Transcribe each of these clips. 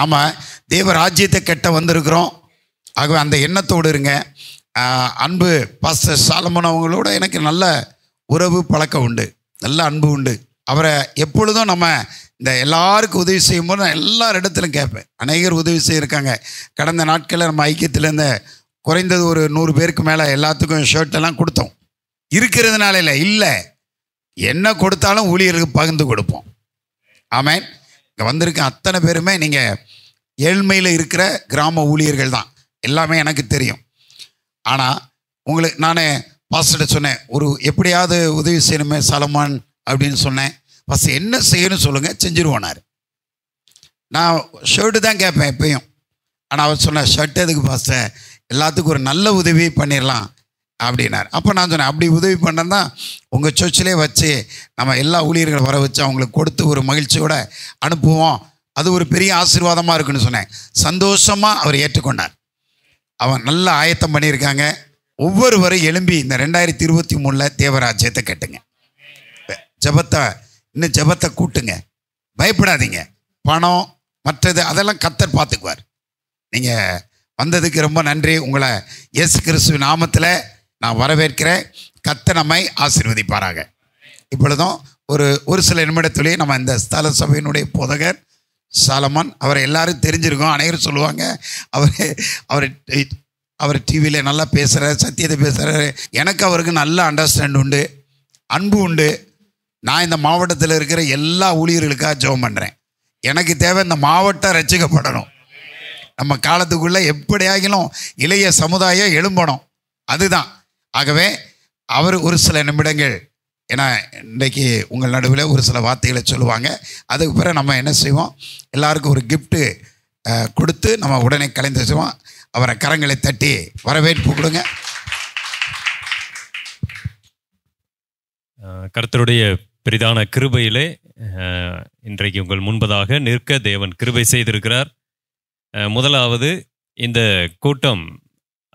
நாம் தேவ ராஜ்யத்தை கெட்ட வந்திருக்கிறோம் ஆகவே அந்த எண்ணத்தோடு இருங்க அன்பு பச சாலமன் அவங்களோட எனக்கு நல்ல உறவு பழக்கம் உண்டு நல்ல அன்பு உண்டு அவரை எப்பொழுதும் நம்ம இந்த எல்லாருக்கும் உதவி செய்யும்போது நான் எல்லார் இடத்துலையும் கேட்பேன் அநேகர் உதவி செய்யிருக்காங்க கடந்த நாட்களில் நம்ம ஐக்கியத்தில் இந்த குறைந்தது ஒரு நூறு பேருக்கு மேலே எல்லாத்துக்கும் ஷர்ட்டெல்லாம் கொடுத்தோம் இருக்கிறதுனால இல்லை இல்லை என்ன கொடுத்தாலும் ஊழியருக்கு பகிர்ந்து கொடுப்போம் ஆமேன் இங்கே வந்திருக்க அத்தனை பேருமே நீங்கள் ஏழ்மையில் இருக்கிற கிராம ஊழியர்கள் தான் எல்லாமே எனக்கு தெரியும் ஆனால் உங்களுக்கு நான் பாஸ்டர்கிட்ட சொன்னேன் ஒரு எப்படியாவது உதவி செய்யணுமே சலமான் அப்படின்னு சொன்னேன் ஃபஸ்ட் என்ன செய்யணும்னு சொல்லுங்கள் செஞ்சிருவோனார் நான் ஷர்ட்டு தான் கேட்பேன் எப்பயும் ஆனால் அவர் சொன்ன ஷர்ட் எதுக்கு ஃபஸ்ட்டு எல்லாத்துக்கும் ஒரு நல்ல உதவி பண்ணிடலாம் அப்படின்னார் அப்போ நான் சொன்னேன் அப்படி உதவி பண்ணேன்னா உங்கள் சொச்சிலே வச்சு நம்ம எல்லா ஊழியர்களை வர வச்சு அவங்களுக்கு கொடுத்து ஒரு மகிழ்ச்சியோடு அனுப்புவோம் அது ஒரு பெரிய ஆசீர்வாதமாக இருக்குன்னு சொன்னேன் சந்தோஷமாக அவர் ஏற்றுக்கொண்டார் அவன் நல்ல ஆயத்தம் பண்ணியிருக்காங்க ஒவ்வொருவரும் எழும்பி இந்த ரெண்டாயிரத்தி இருபத்தி மூணில் தேவராஜ்யத்தை கட்டுங்க ஜபத்தை இன்னும் ஜபத்தை கூட்டுங்க பயப்படாதீங்க பணம் மற்றது அதெல்லாம் கத்தர் பார்த்துக்குவார் நீங்கள் வந்ததுக்கு ரொம்ப நன்றி உங்களை இயேசு கிறிஸ்துவ நாமத்தில் நான் வரவேற்கிறேன் கத்த நம்மை ஆசீர்வதிப்பாராக இப்பொழுதும் ஒரு ஒரு சில நிமிடத்துலேயே நம்ம இந்த ஸ்தல சபையினுடைய போதகர் சாலமான் அவரை எல்லாரும் தெரிஞ்சிருக்கோம் அனைவரும் சொல்லுவாங்க அவர் அவர் அவர் டிவியில் நல்லா பேசுகிறார் சத்தியத்தை பேசுகிறாரு எனக்கு அவருக்கு நல்ல அண்டர்ஸ்டாண்ட் உண்டு அன்பு உண்டு நான் இந்த மாவட்டத்தில் இருக்கிற எல்லா ஊழியர்களுக்காக ஜெபம் பண்ணுறேன் எனக்கு தேவை இந்த மாவட்டம் ரசிக்கப்படணும் நம்ம காலத்துக்குள்ளே எப்படியாகிலும் இளைய சமுதாயம் எழும்பணும் அதுதான் ஆகவே அவர் ஒரு சில நிமிடங்கள் ஏன்னா இன்றைக்கு உங்கள் நடுவில் ஒரு சில வார்த்தைகளை சொல்லுவாங்க அதுக்கு பிறகு நம்ம என்ன செய்வோம் எல்லாருக்கும் ஒரு கிஃப்ட்டு கொடுத்து நம்ம உடனே கலைந்து செய்வோம் அவரை கரங்களை தட்டி வரவேற்பு கொடுங்க கருத்தருடைய பெரிதான கிருபையிலே இன்றைக்கு உங்கள் முன்பதாக நிற்க தேவன் கிருபை செய்திருக்கிறார் முதலாவது இந்த கூட்டம்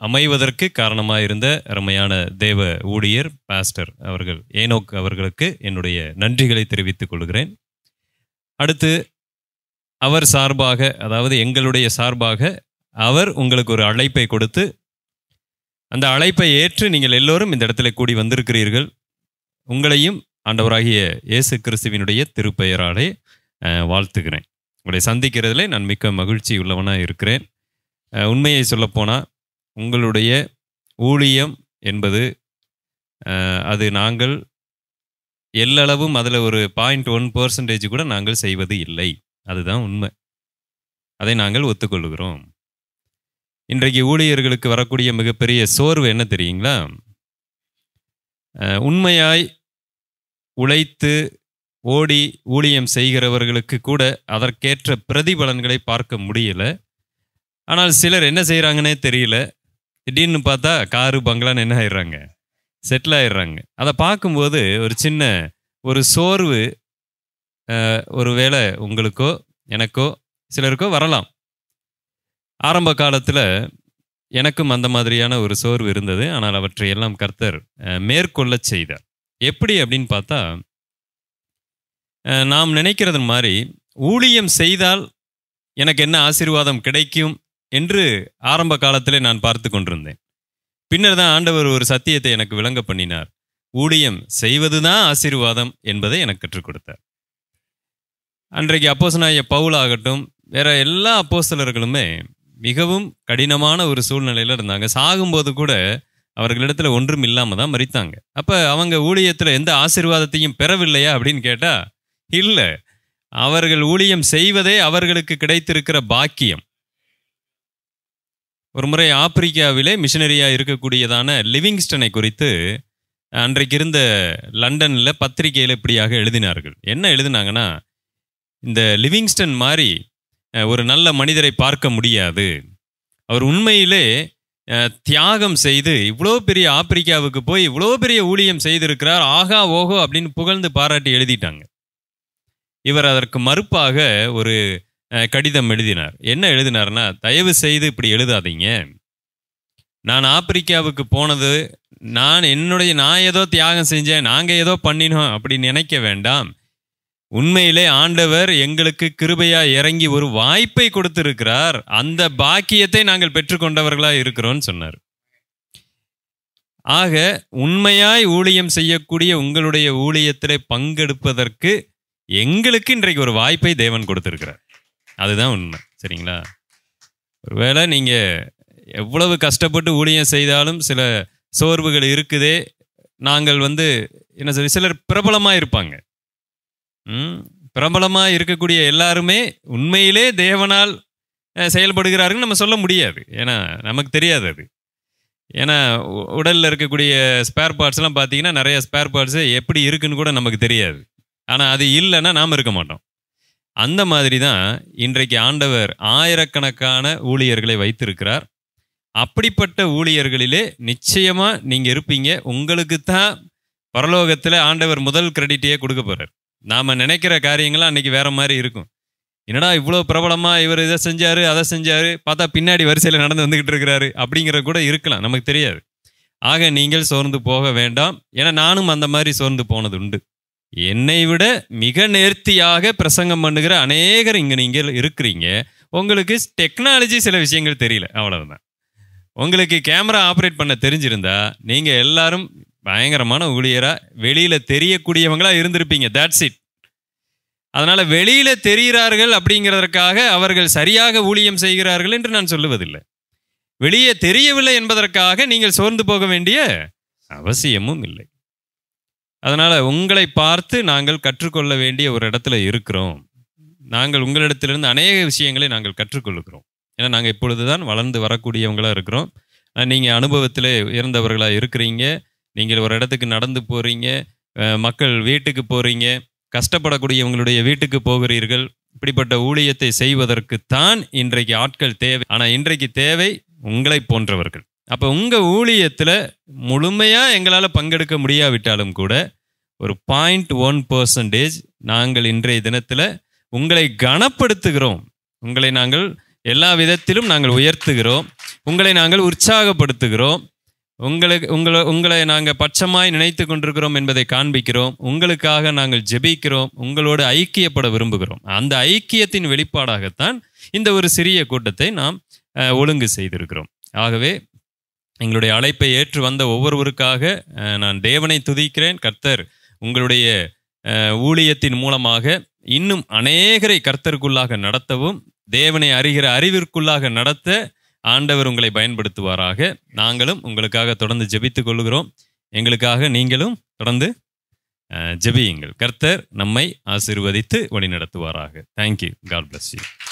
அமைவதற்கு காரணமாக இருந்த அருமையான தேவ ஊழியர் பாஸ்டர் அவர்கள் ஏனோக் அவர்களுக்கு என்னுடைய நன்றிகளை தெரிவித்துக் கொள்கிறேன் அடுத்து அவர் சார்பாக அதாவது எங்களுடைய சார்பாக அவர் உங்களுக்கு ஒரு அழைப்பை கொடுத்து அந்த அழைப்பை ஏற்று நீங்கள் எல்லோரும் இந்த இடத்துல கூடி வந்திருக்கிறீர்கள் உங்களையும் ஆண்டவராகிய இயேசு கிறிஸ்துவினுடைய திருப்பெயராலே வாழ்த்துகிறேன் உங்களை சந்திக்கிறதுல நான் மிக்க மகிழ்ச்சி உள்ளவனாக இருக்கிறேன் உண்மையை சொல்லப்போனால் உங்களுடைய ஊழியம் என்பது அது நாங்கள் எல்லளவும் அதில் ஒரு பாயிண்ட் ஒன் பர்சன்டேஜ் கூட நாங்கள் செய்வது இல்லை அதுதான் உண்மை அதை நாங்கள் ஒத்துக்கொள்கிறோம் இன்றைக்கு ஊழியர்களுக்கு வரக்கூடிய மிகப்பெரிய சோர்வு என்ன தெரியுங்களா உண்மையாய் உழைத்து ஓடி ஊழியம் செய்கிறவர்களுக்கு கூட அதற்கேற்ற பிரதிபலன்களை பார்க்க முடியல ஆனால் சிலர் என்ன செய்கிறாங்கன்னே தெரியல திடீர்னு பார்த்தா காரு பங்களான்னு என்ன ஆயிடுறாங்க செட்டில் ஆயிடுறாங்க அதை பார்க்கும்போது ஒரு சின்ன ஒரு சோர்வு ஒரு வேளை உங்களுக்கோ எனக்கோ சிலருக்கோ வரலாம் ஆரம்ப காலத்தில் எனக்கும் அந்த மாதிரியான ஒரு சோர்வு இருந்தது ஆனால் அவற்றை எல்லாம் கர்த்தர் மேற்கொள்ள செய்தார் எப்படி அப்படின்னு பார்த்தா நாம் நினைக்கிறது மாதிரி ஊழியம் செய்தால் எனக்கு என்ன ஆசீர்வாதம் கிடைக்கும் என்று ஆரம்ப காலத்திலே நான் பார்த்து கொண்டிருந்தேன் பின்னர் தான் ஆண்டவர் ஒரு சத்தியத்தை எனக்கு விளங்க பண்ணினார் ஊழியம் செய்வதுதான் ஆசீர்வாதம் என்பதை எனக்கு கற்றுக் கொடுத்தார் அன்றைக்கு அப்போசனாய பவுல் ஆகட்டும் வேற எல்லா அப்போசலர்களுமே மிகவும் கடினமான ஒரு சூழ்நிலையில் இருந்தாங்க சாகும்போது கூட அவர்களிடத்துல ஒன்றும் இல்லாமல் தான் மறித்தாங்க அப்போ அவங்க ஊழியத்தில் எந்த ஆசீர்வாதத்தையும் பெறவில்லையா அப்படின்னு கேட்டால் இல்லை அவர்கள் ஊழியம் செய்வதே அவர்களுக்கு கிடைத்திருக்கிற பாக்கியம் ஒரு முறை ஆப்பிரிக்காவிலே மிஷினரியாக இருக்கக்கூடியதான லிவிங்ஸ்டனை குறித்து அன்றைக்கு இருந்த லண்டனில் பத்திரிகையில் இப்படியாக எழுதினார்கள் என்ன எழுதினாங்கன்னா இந்த லிவிங்ஸ்டன் மாதிரி ஒரு நல்ல மனிதரை பார்க்க முடியாது அவர் உண்மையிலே தியாகம் செய்து இவ்வளோ பெரிய ஆப்பிரிக்காவுக்கு போய் இவ்வளோ பெரிய ஊழியம் செய்திருக்கிறார் ஆகா ஓஹோ அப்படின்னு புகழ்ந்து பாராட்டி எழுதிட்டாங்க இவர் அதற்கு மறுப்பாக ஒரு கடிதம் எழுதினார் என்ன எழுதினார்னா தயவு செய்து இப்படி எழுதாதீங்க நான் ஆப்பிரிக்காவுக்கு போனது நான் என்னுடைய நான் ஏதோ தியாகம் செஞ்சேன் நாங்கள் ஏதோ பண்ணினோம் அப்படி நினைக்க வேண்டாம் உண்மையிலே ஆண்டவர் எங்களுக்கு கிருபையா இறங்கி ஒரு வாய்ப்பை கொடுத்திருக்கிறார் அந்த பாக்கியத்தை நாங்கள் பெற்றுக்கொண்டவர்களாக இருக்கிறோன்னு சொன்னார் ஆக உண்மையாய் ஊழியம் செய்யக்கூடிய உங்களுடைய ஊழியத்தில் பங்கெடுப்பதற்கு எங்களுக்கு இன்றைக்கு ஒரு வாய்ப்பை தேவன் கொடுத்திருக்கிறார் அதுதான் உண்மை சரிங்களா ஒருவேளை நீங்கள் எவ்வளவு கஷ்டப்பட்டு ஊழியம் செய்தாலும் சில சோர்வுகள் இருக்குதே நாங்கள் வந்து என்ன சொல்லி சிலர் பிரபலமாக இருப்பாங்க பிரபலமாக இருக்கக்கூடிய எல்லாருமே உண்மையிலே தேவனால் செயல்படுகிறாருன்னு நம்ம சொல்ல முடியாது ஏன்னா நமக்கு தெரியாது அது ஏன்னா உடலில் இருக்கக்கூடிய ஸ்பேர் பார்ட்ஸ்லாம் பார்த்தீங்கன்னா நிறைய ஸ்பேர் பார்ட்ஸு எப்படி இருக்குன்னு கூட நமக்கு தெரியாது ஆனால் அது இல்லைன்னா நாம் இருக்க மாட்டோம் அந்த மாதிரி தான் இன்றைக்கு ஆண்டவர் ஆயிரக்கணக்கான ஊழியர்களை வைத்திருக்கிறார் அப்படிப்பட்ட ஊழியர்களிலே நிச்சயமாக நீங்கள் இருப்பீங்க உங்களுக்கு தான் பரலோகத்தில் ஆண்டவர் முதல் கிரெடிட்டையே கொடுக்க போகிறார் நாம் நினைக்கிற காரியங்கள்லாம் அன்றைக்கி வேறு மாதிரி இருக்கும் என்னடா இவ்வளோ பிரபலமாக இவர் இதை செஞ்சார் அதை செஞ்சார் பார்த்தா பின்னாடி வரிசையில் நடந்து வந்துக்கிட்டு இருக்கிறாரு அப்படிங்கிற கூட இருக்கலாம் நமக்கு தெரியாது ஆக நீங்கள் சோர்ந்து போக வேண்டாம் ஏன்னா நானும் அந்த மாதிரி சோர்ந்து போனது உண்டு என்னை விட மிக நேர்த்தியாக பிரசங்கம் பண்ணுகிற அநேகர் இங்கே நீங்கள் இருக்கிறீங்க உங்களுக்கு டெக்னாலஜி சில விஷயங்கள் தெரியல அவ்வளவுதான் உங்களுக்கு கேமரா ஆப்ரேட் பண்ண தெரிஞ்சிருந்தா நீங்கள் எல்லாரும் பயங்கரமான ஊழியராக வெளியில் தெரியக்கூடியவங்களாக இருந்திருப்பீங்க தேட்ஸ் இட் அதனால் வெளியில் தெரிகிறார்கள் அப்படிங்கிறதற்காக அவர்கள் சரியாக ஊழியம் செய்கிறார்கள் என்று நான் சொல்லுவதில்லை வெளியே தெரியவில்லை என்பதற்காக நீங்கள் சோர்ந்து போக வேண்டிய அவசியமும் இல்லை அதனால் உங்களை பார்த்து நாங்கள் கற்றுக்கொள்ள வேண்டிய ஒரு இடத்துல இருக்கிறோம் நாங்கள் உங்களிடத்திலிருந்து அநேக விஷயங்களை நாங்கள் கற்றுக்கொள்ளுகிறோம் ஏன்னா நாங்கள் இப்பொழுது தான் வளர்ந்து வரக்கூடியவங்களாக இருக்கிறோம் நீங்கள் அனுபவத்தில் இருந்தவர்களாக இருக்கிறீங்க நீங்கள் ஒரு இடத்துக்கு நடந்து போகிறீங்க மக்கள் வீட்டுக்கு போகிறீங்க கஷ்டப்படக்கூடியவங்களுடைய வீட்டுக்கு போகிறீர்கள் இப்படிப்பட்ட ஊழியத்தை செய்வதற்கு தான் இன்றைக்கு ஆட்கள் தேவை ஆனால் இன்றைக்கு தேவை உங்களை போன்றவர்கள் அப்போ உங்கள் ஊழியத்தில் முழுமையாக எங்களால் பங்கெடுக்க முடியாவிட்டாலும் கூட ஒரு பாயிண்ட் ஒன் பர்சன்டேஜ் நாங்கள் இன்றைய தினத்தில் உங்களை கனப்படுத்துகிறோம் உங்களை நாங்கள் எல்லா விதத்திலும் நாங்கள் உயர்த்துகிறோம் உங்களை நாங்கள் உற்சாகப்படுத்துகிறோம் உங்களுக்கு உங்களை உங்களை நாங்கள் பட்சமாய் நினைத்து கொண்டிருக்கிறோம் என்பதை காண்பிக்கிறோம் உங்களுக்காக நாங்கள் ஜெபிக்கிறோம் உங்களோடு ஐக்கியப்பட விரும்புகிறோம் அந்த ஐக்கியத்தின் வெளிப்பாடாகத்தான் இந்த ஒரு சிறிய கூட்டத்தை நாம் ஒழுங்கு செய்திருக்கிறோம் ஆகவே எங்களுடைய அழைப்பை ஏற்று வந்த ஒவ்வொருவருக்காக நான் தேவனை துதிக்கிறேன் கர்த்தர் உங்களுடைய ஊழியத்தின் மூலமாக இன்னும் அநேகரை கர்த்தருக்குள்ளாக நடத்தவும் தேவனை அறிகிற அறிவிற்குள்ளாக நடத்த ஆண்டவர் உங்களை பயன்படுத்துவாராக நாங்களும் உங்களுக்காக தொடர்ந்து ஜெபித்து கொள்கிறோம் எங்களுக்காக நீங்களும் தொடர்ந்து ஜெபியுங்கள் கர்த்தர் நம்மை ஆசிர்வதித்து வழி நடத்துவாராக தேங்க்யூ காட் பிளஸ் யூ